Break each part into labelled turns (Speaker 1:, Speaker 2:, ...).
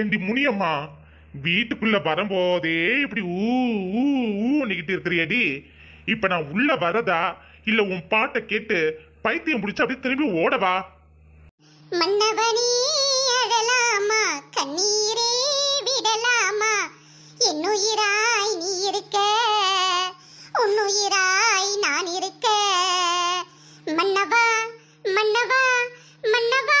Speaker 1: ஏண்டி முனியம்மா வீட்டுக்குள்ள வரும்போதே இப்படி ஊ ஊ ஊன்னுகிட்டு இருக்கிறியடி இப்ப நான் உள்ள வரதா இல்ல உன் பாட்டை கேட்டு பைத்தியம் பிடிச்சு அப்படியே திரும்பி ஓடவா
Speaker 2: அழலாமா கண்ணீரே விடலாமா என்னுயிராய் நீ இருக்க உன்னுயிராய் நான் இருக்க மன்னவா மன்னவா மன்னவா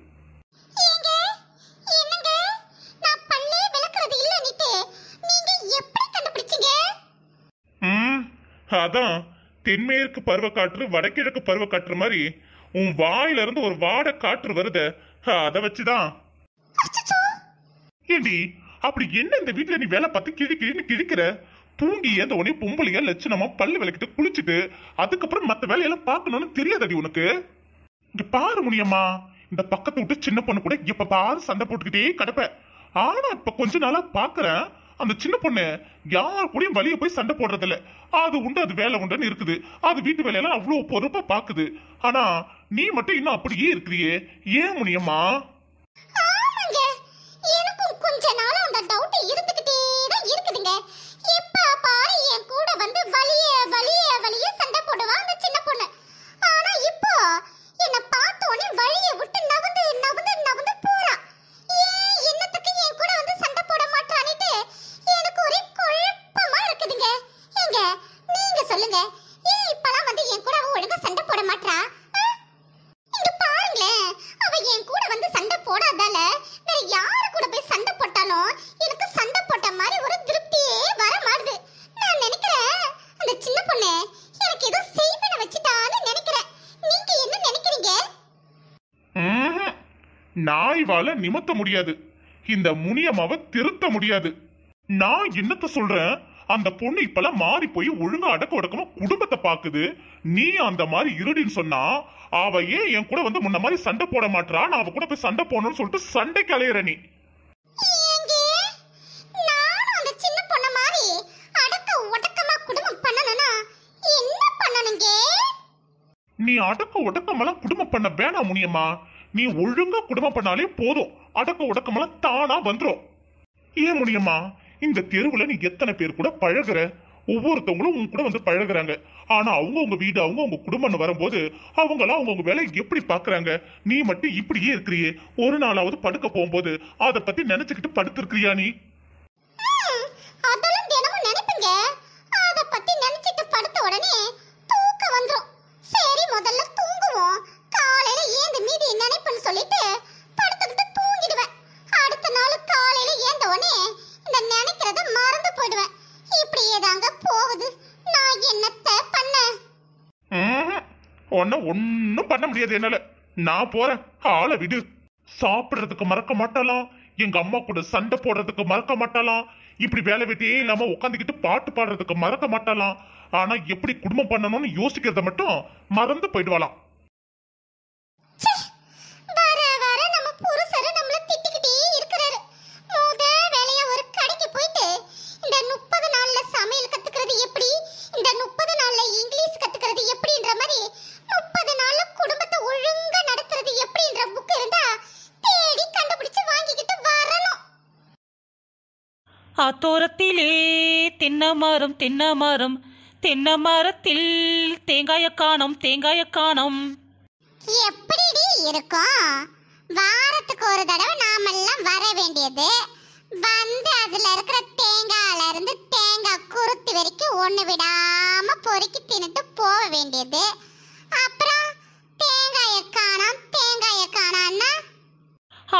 Speaker 1: அதான் தென்மேற்கு பருவக்காற்று வடகிழக்கு பருவக்காற்று மாதிரி உன் வாயில இருந்து ஒரு வாட காற்று வருத அத வச்சுதான் ஏண்டி அப்படி என்ன இந்த வீட்டுல நீ வேலை பார்த்து கிழி கிழின்னு கிழிக்கிற தூங்கி அந்த உடனே பொம்பளையா லட்சணமா பல்லு விளக்கிட்டு குளிச்சுட்டு அதுக்கப்புறம் மத்த வேலையெல்லாம் பார்க்கணும்னு தெரியாதடி உனக்கு இங்க பாரு முடியம்மா இந்த பக்கத்து விட்டு சின்ன பொண்ணு கூட எப்ப பாரு சண்டை போட்டுக்கிட்டே கிடப்ப ஆனா இப்ப கொஞ்ச நாளா பாக்குறேன் அந்த சின்ன பொண்ணு யார் கூடயும் வழிய போய் சண்டை போடுறதில்ல அது உண்டு அது வேலை உண்டுன்னு இருக்குது அது வீட்டு வேலையெல்லாம் அவ்வளோ பொறுப்பா பாக்குது ஆனா நீ மட்டும் இன்னும் அப்படியே இருக்கிறியே ஏன் முனியம்மா
Speaker 2: மாட்டா இங்க பாருங்களேன் அவ என் கூட வந்து சண்டை போடாதால வேற யாரு கூட போய் சண்டை போட்டாலும் எனக்கு சண்டை போட்ட மாதிரி ஒரு திருப்தியே வர மாடுது நான் நினைக்கிறேன் அந்த சின்ன பொண்ணு எனக்கு ஏதோ செய்வன வச்சுட்டான்னு நினைக்கிறேன் நீங்க என்ன நினைக்கிறீங்க
Speaker 1: நான் இவால நிமித்த முடியாது இந்த முனியமாவை திருத்த முடியாது நான் என்னத்த சொல்றேன் அந்த பொண்ணு இப்பெல்லாம் மாறி போய் ஒழுங்கா அடக்க உடக்கமா குடும்பத்தை பாக்குது நீ அந்த மாதிரி இருடின்னு சொன்னா அவ ஏன் என் கூட வந்து முன்ன மாதிரி சண்டை போட மாட்டா நான் அவ கூட போய் சண்டை போடணும்னு சொல்லிட்டு சண்டை கலையற நீ நீ அடக்க உடக்கமெல்லாம் குடும்பம் பண்ண வேணாம் முனியம்மா நீ ஒழுங்கா குடும்பம் பண்ணாலே போதும் அடக்க உடக்கமெல்லாம் தானா வந்துடும் ஏன் முடியுமா இந்த தெருவுல நீ எத்தனை பேர் கூட பழகுற ஒவ்வொருத்தவங்களும் உங்க கூட வந்து பழகுறாங்க ஆனா அவங்க உங்க வீடு அவங்க உங்க குடும்பம்னு வரும்போது அவங்களாம் அவங்கவுங்க வேலை எப்படி பாக்குறாங்க நீ மட்டும் இப்படியே இருக்கிறியே ஒரு நாளாவது படுக்க போகும்போது அதை பத்தி நினைச்சுக்கிட்டு படுத்திருக்கிறியா நீ பண்ண முடியாது என்னால நான் போறேன் ஆளை விடு சாப்பிடுறதுக்கு மறக்க மாட்டாலாம் எங்க அம்மா கூட சண்டை போடுறதுக்கு மறக்க மாட்டாலாம் இப்படி வேலை வெட்டியே இல்லாம உட்காந்துக்கிட்டு பாட்டு பாடுறதுக்கு மறக்க மாட்டாலாம் ஆனா எப்படி குடும்பம் பண்ணணும்னு யோசிக்கிறத மட்டும் மறந்து போயிடுவாளாம்
Speaker 3: ஆத்தோரத்திலே தின்னமரம் தின்னமரம் தென்னை மரத்தில் தேங்காய காணம் தேங்காய காணம் எப்படிடி இருக்கும் வாரத்துக்கு ஒரு தடவை
Speaker 2: நாமெல்லாம் வர வேண்டியது வந்து அதுல இருக்கிற தேங்காயில இருந்து தேங்காய் குருத்தி வரைக்கும் ஒண்ணு விடாம பொறுக்கி தின்னுட்டு போக வேண்டியது
Speaker 3: அப்புறம் தேங்காய காணம் தேங்காய காணான்னா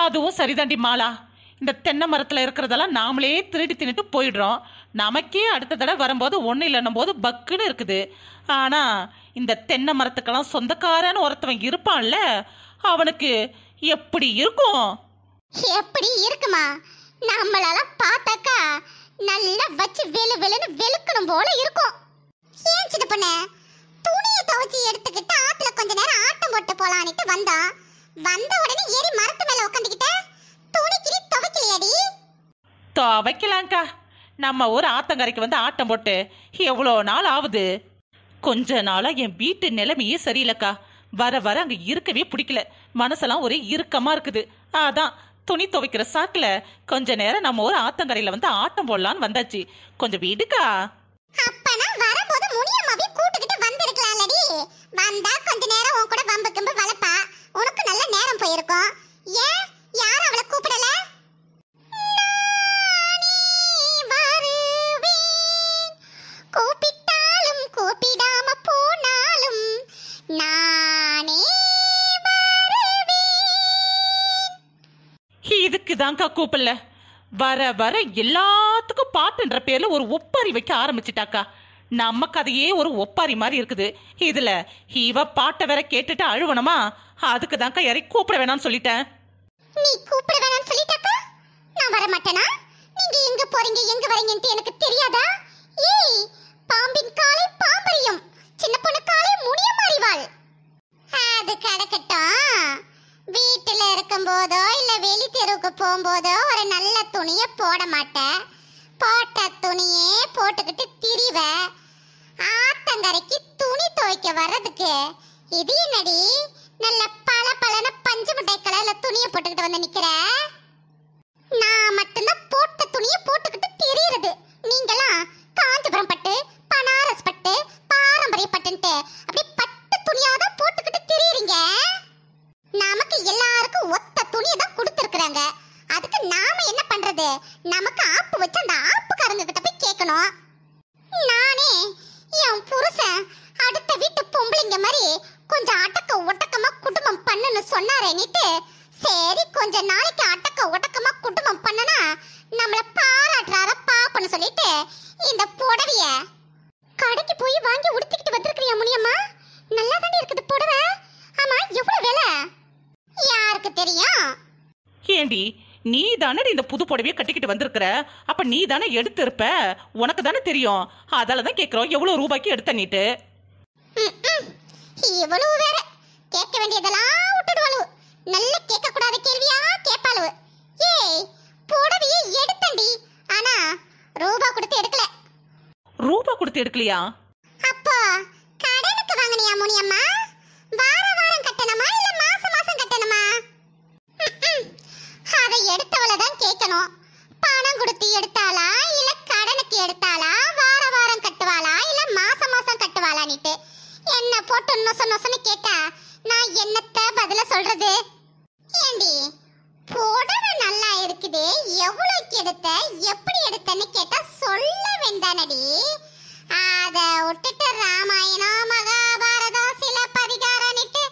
Speaker 3: அதுவும் சரிதாண்டி மாலா இந்த தென்னை மரத்தில் இருக்கிறதெல்லாம் நாமளே திருடி தின்னுட்டு போயிடுறோம் நமக்கே அடுத்த தடவை வரும்போது ஒன்றும் இல்லைன்னும் போது பக்குன்னு இருக்குது ஆனால் இந்த தென்னை மரத்துக்கெல்லாம் சொந்தக்காரன்னு ஒருத்தவன் இருப்பான்ல அவனுக்கு எப்படி இருக்கும்
Speaker 2: எப்படி இருக்குமா நம்மளால பார்த்தாக்கா நல்லா வச்சு வெளு வெளுன்னு வெளுக்கணும் போல இருக்கும் ஏன் சின்ன பொண்ணு துணியை துவச்சி எடுத்துக்கிட்டு ஆத்துல கொஞ்ச நேரம் ஆட்டம் போட்டு போலான்ட்டு வந்தான் வந்த உடனே ஏறி மரத்து மேல உட்காந்துக்கிட்டேன் துணிக்கு நீ
Speaker 3: துவைக்கலையாடி நம்ம ஒரு ஆத்தங்கரைக்கு வந்து ஆட்டம் போட்டு எவ்வளோ நாள் ஆகுது கொஞ்ச நாளாக என் வீட்டு நிலைமையே சரியில்லைக்கா வர வர அங்கே இருக்கவே பிடிக்கல மனசெல்லாம் ஒரே இறுக்கமாக இருக்குது அதான் துணி துவைக்கிற சாக்கில் கொஞ்ச நேரம் நம்ம ஒரு ஆத்தங்கரையில் வந்து ஆட்டம் போடலான்னு வந்தாச்சு கொஞ்சம் வீடுக்கா
Speaker 2: அப்பனா வரும்போது முனியம்மாவே கூட்டுக்கிட்டு வந்திருக்கலாம்லடி வந்தா கொஞ்ச நேரம் உன் கூட வம்பு கிம்பு வளப்பா உனக்கு நல்ல நேரம் போயிருக்கும் ஏன் யார் அவளை கூப்பிடல கூப்பிட்டாலும் கூப்பிடாம
Speaker 3: கூப்பிடல வர வர எல்லாத்துக்கும் பாட்டுன்ற பேர்ல ஒரு ஒப்பாரி வைக்க ஆரம்பிச்சிட்டாக்கா நம்ம கதையே ஒரு ஒப்பாரி மாதிரி இருக்குது இதுல இவ பாட்டை வேற கேட்டுட்டு அழுவணுமா அதுக்குதான்க்கா தான்க்கா யாரையும் கூப்பிட வேணாம்னு சொல்லிட்டேன் நீ கூப்பிடுவேன் வேணாம்னு சொல்லிட்டாக்கா நான் வர மாட்டேனா நீங்க எங்க போறீங்க எங்க வரீங்கன்னு எனக்கு தெரியாதா
Speaker 2: ஏய் பாம்பின் காலை பாம்பரியம் சின்ன பொண்ணு காலை முடியும் அறிவாள் அது கிடக்கட்டும் வீட்டுல இருக்கும் போதோ இல்ல வெளி தெருவுக்கு போகும்போதோ ஒரு நல்ல துணியை போட மாட்டேன் போட்ட துணியே போட்டுக்கிட்டு திரிவ ஆத்தங்கரைக்கு துணி துவைக்க வர்றதுக்கு இது என்னடி நல்ல பல பலன பஞ்சு மிட்டாய் கலர்ல துணியை போட்டுக்கிட்டு வந்து நிக்கிற நான் மட்டும்தான் போட்ட துணியை போட்டுக்கிட்டு தெரியறது நீங்களா காஞ்சிபுரம் பட்டு பனாரஸ் பட்டு பாரம்பரிய பட்டுன்ட்டு அப்படி பட்டு துணியாதான் போட்டுக்கிட்டு தெரியறீங்க நமக்கு எல்லாருக்கும் ஒத்த துணியை தான் கொடுத்துருக்குறாங்க அதுக்கு நாம என்ன பண்றது நமக்கு ஆப்பு வச்சு அந்த ஆப்புக்காரங்க கிட்ட போய் கேட்கணும் நானே என் புருஷன் அடுத்த வீட்டு பொம்பளைங்க மாதிரி கொஞ்சம் அடக்க ஒட்டக்கமா குடும்பம் பண்ணுன்னு சொன்னாரேனிட்டு சரி கொஞ்ச நாளைக்கு அடக்க ஒட்டக்கமா குடும்பம் பண்ணனா நம்மள பாராட்டுறார பாப்பன்னு சொல்லிட்டு இந்த புடவைய கடைக்கு போய் வாங்கி உடுத்திக்கிட்டு வந்திருக்கிறியா முனியம்மா நல்லா தானே இருக்குது புடவை
Speaker 3: ஆமா எவ்வளவு விலை யாருக்கு தெரியும் ஏண்டி நீ தானே இந்த புது புடவையை கட்டிக்கிட்டு வந்திருக்கிற அப்ப நீ தானே எடுத்து இருப்ப உனக்கு தானே தெரியும் அதால தான் கேக்குறோம் எவ்வளவு ரூபாய்க்கு எடுத்த நீட்டு
Speaker 2: இவளவு வேற கேட்க வேண்டியதெல்லாம் விட்டுடுவாளு நல்ல கேட்க கூடாத கேள்வியா கேட்பாளு ஏய் புடவைய எடுத்தண்டி ஆனா ரூபா கொடுத்து எடுக்கல
Speaker 3: ரூபா கொடுத்து எடுக்கலையா
Speaker 2: அப்பா கடனுக்கு வாங்கினியா முனியம்மா வார வாரம் கட்டணுமா இல்ல மாச மாசம் கட்டணுமா அதை எடுத்தவள கேட்கணும் பணம் கொடுத்து எடுத்தாளா இல்ல கடனுக்கு எடுத்தாளா போட்டு நொச நொசன்னு கேட்டா நான் என்னத்த பதில சொல்றது ஏண்டி புடவை நல்லா இருக்குது எவ்வளோக்கு எடுத்த எப்படி எடுத்தன்னு கேட்டா சொல்ல வேண்டானடி அத விட்டுட்டு ராமாயணம் மகாபாரதம் சிலப்பதிகாரன்ட்டு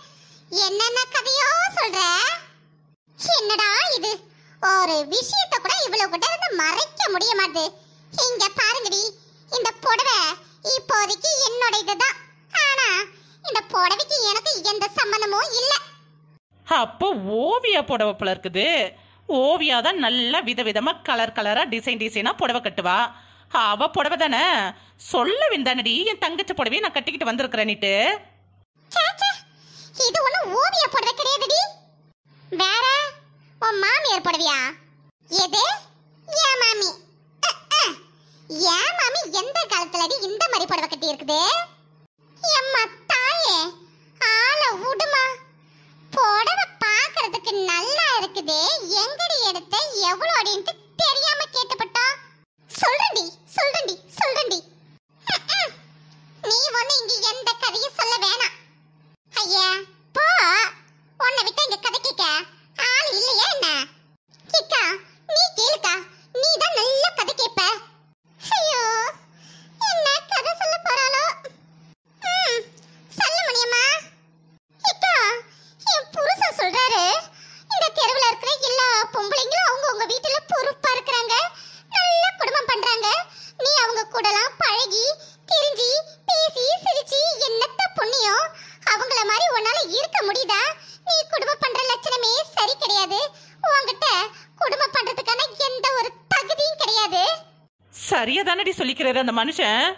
Speaker 2: என்னென்ன கதையோ சொல்ற என்னடா இது ஒரு விஷயத்த கூட இவ்வளவு கூட இருந்து மறைக்க முடிய மாட்டேது இங்க பாருங்கடி இந்த புடவை இப்போதைக்கு என்னோட இதுதான் ஆனா இந்த புடவைக்கு எனக்கு
Speaker 3: எந்த சம்பந்தமும் இல்ல அப்போ ஓவியா புடவை போல இருக்குது ஓவியா தான் நல்லா விதவிதமா கலர் கலரா டிசைன் டிசைனா புடவை கட்டுவா அவ புடவை தானே சொல்ல விந்தானடி என் தங்கச்சி புடவையை நான் கட்டிக்கிட்டு வந்திருக்கிறேன்னுட்டு இது ஒண்ணு ஓவிய புடவை கிடையாதுடி வேற உன் மாமியார் புடவையா
Speaker 2: எது ஏன் மாமி ஏன் மாமி எந்த காலத்துலடி இந்த மாதிரி புடவை கட்டி இருக்குது எம்மா தாயே ஆள விடுமா புடவை பாக்குறதுக்கு நல்லா இருக்குது எங்கடி எடுத்த எவ்வளவு அப்படின்ட்டு தெரியாம கேட்டுப்பட்டா சொல்றண்டி சொல்றண்டி சொல்றண்டி நீ ஒண்ணு இங்க எந்த கதையும் சொல்ல வேணாம்
Speaker 3: தானடி சொல்லிக்கிறாரு அந்த மனுஷன்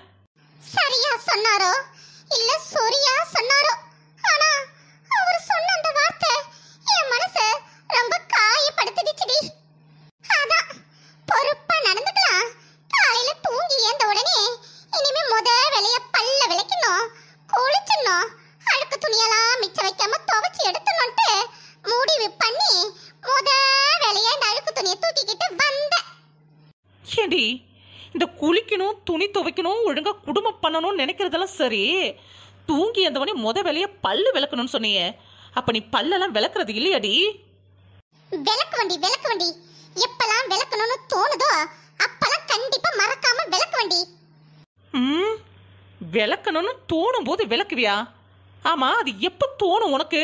Speaker 3: இந்த குளிக்கணும் துணி துவைக்கணும் ஒழுங்காக குடும்பம் பண்ணணும்னு நினைக்கிறதெல்லாம் சரி தூங்கி வந்தவொடனே முத வேலையை பல்லு விளக்கணும்னு சொன்னியே அப்ப நீ பல்லெல்லாம் விளக்குறது இல்லையாடி விளக்கு வண்டி விளக்கு வண்டி எப்பெல்லாம் விளக்கணும்னு தோணுதோ அப்பெல்லாம் கண்டிப்பா மறக்காம விளக்கு வண்டி ம் விளக்கணும்னு தோணும் போது விளக்குவியா ஆமா அது எப்ப தோணும் உனக்கு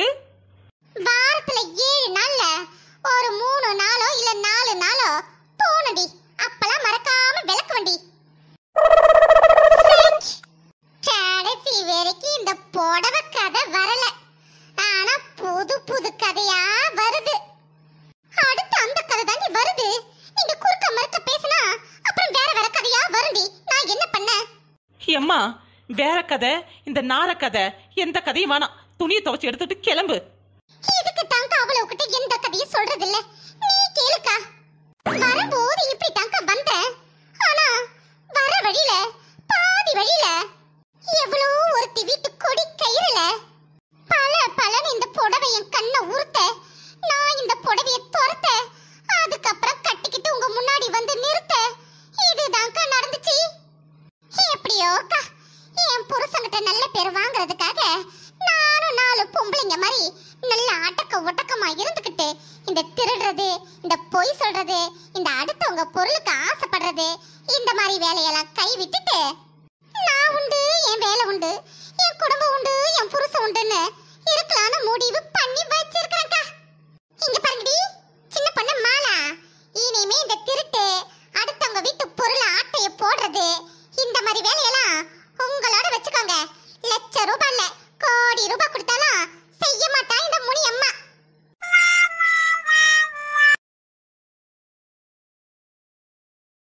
Speaker 3: வாரத்துல ஏழு நாள்ல ஒரு மூணு நாளோ இல்ல
Speaker 2: நாலு நாளோ தோணுடி எடுத்துக்கொண்டி கடைசி வரைக்கும் இந்த புடவ கதை வரல ஆனா புது புது கதையா வருது அடுத்து அந்த கதை தாண்டி வருது நீங்க குறுக்க மறுக்க பேசினா அப்புறம் வேற வேற கதையா வருடி நான் என்ன பண்ண
Speaker 3: எம்மா வேற கதை இந்த நார கதை எந்த கதையும் வேணாம் துணியை துவைச்சு எடுத்துட்டு கிளம்பு இதுக்கு தாங்க அவளை கிட்ட எந்த கதையும் சொல்றது இல்ல நீ கேளுக்கா
Speaker 2: வரும்போது இப்படி தாங்க வழியில பாதி வழியில எவ்வளோ ஒருத்தி வீட்டு கொடி கயிறுல பல பலன் இந்த புடவையின் கண்ண கண்ணை உறுத்த நான் இந்த புடவையை துரத்த அதுக்கப்புறம் கட்டிக்கிட்டு உங்க முன்னாடி வந்து நிறுத்த இதுதான்க்கா நடந்துச்சு எப்படியோக்கா என் புருஷங்கிட்ட நல்ல பேர் வாங்குறது உண்டுன்னு இருக்கலாம்னு முடிவு பண்ணி வச்சிருக்கேன்க்கா இங்க பாருங்கடி சின்ன பொண்ணு மாலா இனிமே இந்த திருட்டு அடுத்தவங்க வீட்டு பொருள் ஆட்டைய போடுறது இந்த மாதிரி வேலையெல்லாம் உங்களோட வச்சுக்கோங்க லட்ச ரூபாய் இல்ல கோடி ரூபாய் கொடுத்தாலும் செய்ய மாட்டா இந்த முனியம்மா